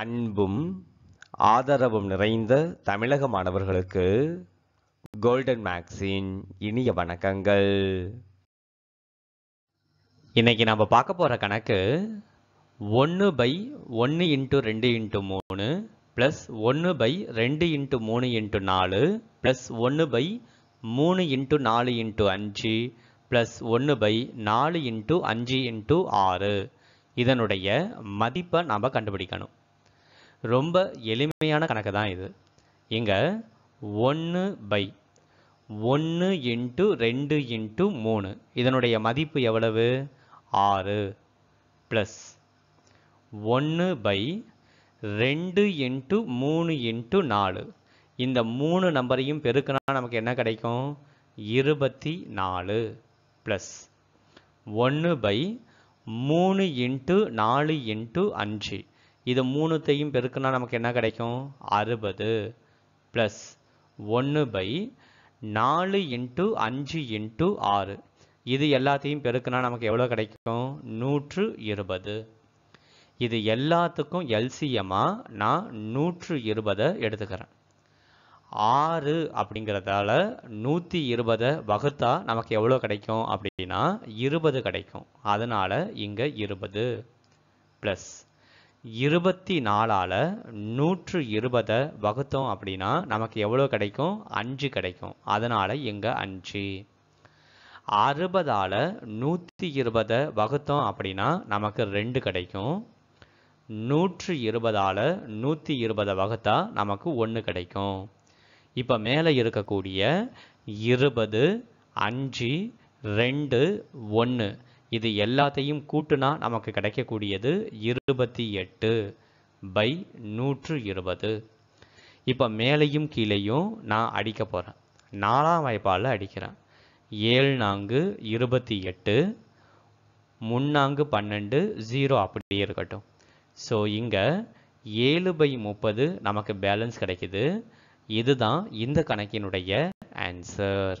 அன்பும் ஆதரவும் நிறைந்த தமிழக மாணவர்களுக்கு கோல்டன் மேக்ஸின் இனிய வணக்கங்கள் இன்னைக்கு நம்ம பார்க்க போகிற கணக்கு ஒன்று பை ஒன்று இன்ட்டு ரெண்டு இன்ட்டு மூணு ப்ளஸ் ஒன்று பை ரெண்டு இன்ட்டு மூணு இன்ட்டு நாலு ப்ளஸ் ஒன்று பை மூணு இன்ட்டு நாலு இன்ட்டு அஞ்சு ப்ளஸ் ஒன்று பை நாலு இன்ட்டு அஞ்சு இன்ட்டு ஆறு இதனுடைய மதிப்பை நாம் கண்டுபிடிக்கணும் ரொம்ப எளிமையான கணக்கு தான் இது இங்கே ஒன்று பை ஒன்று இன்ட்டு ரெண்டு இன்ட்டு மூணு இதனுடைய மதிப்பு எவ்வளவு ஆறு ப்ளஸ் ஒன்று பை ரெண்டு இன்ட்டு மூணு இன்ட்டு நாலு இந்த மூணு நம்பரையும் பெருக்கினா நமக்கு என்ன கிடைக்கும் இருபத்தி நாலு ப்ளஸ் ஒன்று பை மூணு இன்ட்டு நாலு இன்ட்டு அஞ்சு இது மூணுத்தையும் பெருக்குனா நமக்கு என்ன கிடைக்கும் அறுபது ப்ளஸ் ஒன்று பை நாலு இன்ட்டு அஞ்சு இன்ட்டு ஆறு இது எல்லாத்தையும் பெருக்குனா நமக்கு எவ்வளோ கிடைக்கும் நூற்று இருபது இது எல்லாத்துக்கும் எல்சிஎம்மாக நான் நூற்று இருபதை எடுத்துக்கிறேன் ஆறு அப்படிங்கிறதால நூற்றி இருபதை வகுத்தா நமக்கு எவ்வளோ கிடைக்கும் அப்படின்னா இருபது கிடைக்கும் அதனால் இங்கே இருபது ப்ளஸ் இருபத்தி நாலால் நூற்று இருபதை வகுத்தோம் அப்படின்னா நமக்கு எவ்வளோ கிடைக்கும் அஞ்சு கிடைக்கும் அதனால் இங்கே அஞ்சு அறுபதால் நூற்றி இருபதை வகுத்தோம் அப்படின்னா நமக்கு ரெண்டு கிடைக்கும் நூற்று இருபதால் நூற்றி இருபதை வகுத்தா நமக்கு ஒன்று கிடைக்கும் இப்போ மேலே இருக்கக்கூடிய இருபது அஞ்சு ரெண்டு ஒன்று இது எல்லாத்தையும் கூட்டுனா நமக்கு கிடைக்கக்கூடியது இருபத்தி எட்டு பை நூற்று இருபது இப்போ மேலையும் கீழேயும் நான் அடிக்க போகிறேன் நாலாம் வாய்ப்பால் அடிக்கிறேன் ஏழு நான்கு இருபத்தி எட்டு முன்னாங்கு பன்னெண்டு ஜீரோ அப்படியே இருக்கட்டும் ஸோ இங்கே ஏழு பை முப்பது நமக்கு பேலன்ஸ் கிடைக்குது இதுதான் இந்த கணக்கினுடைய ஆன்சர்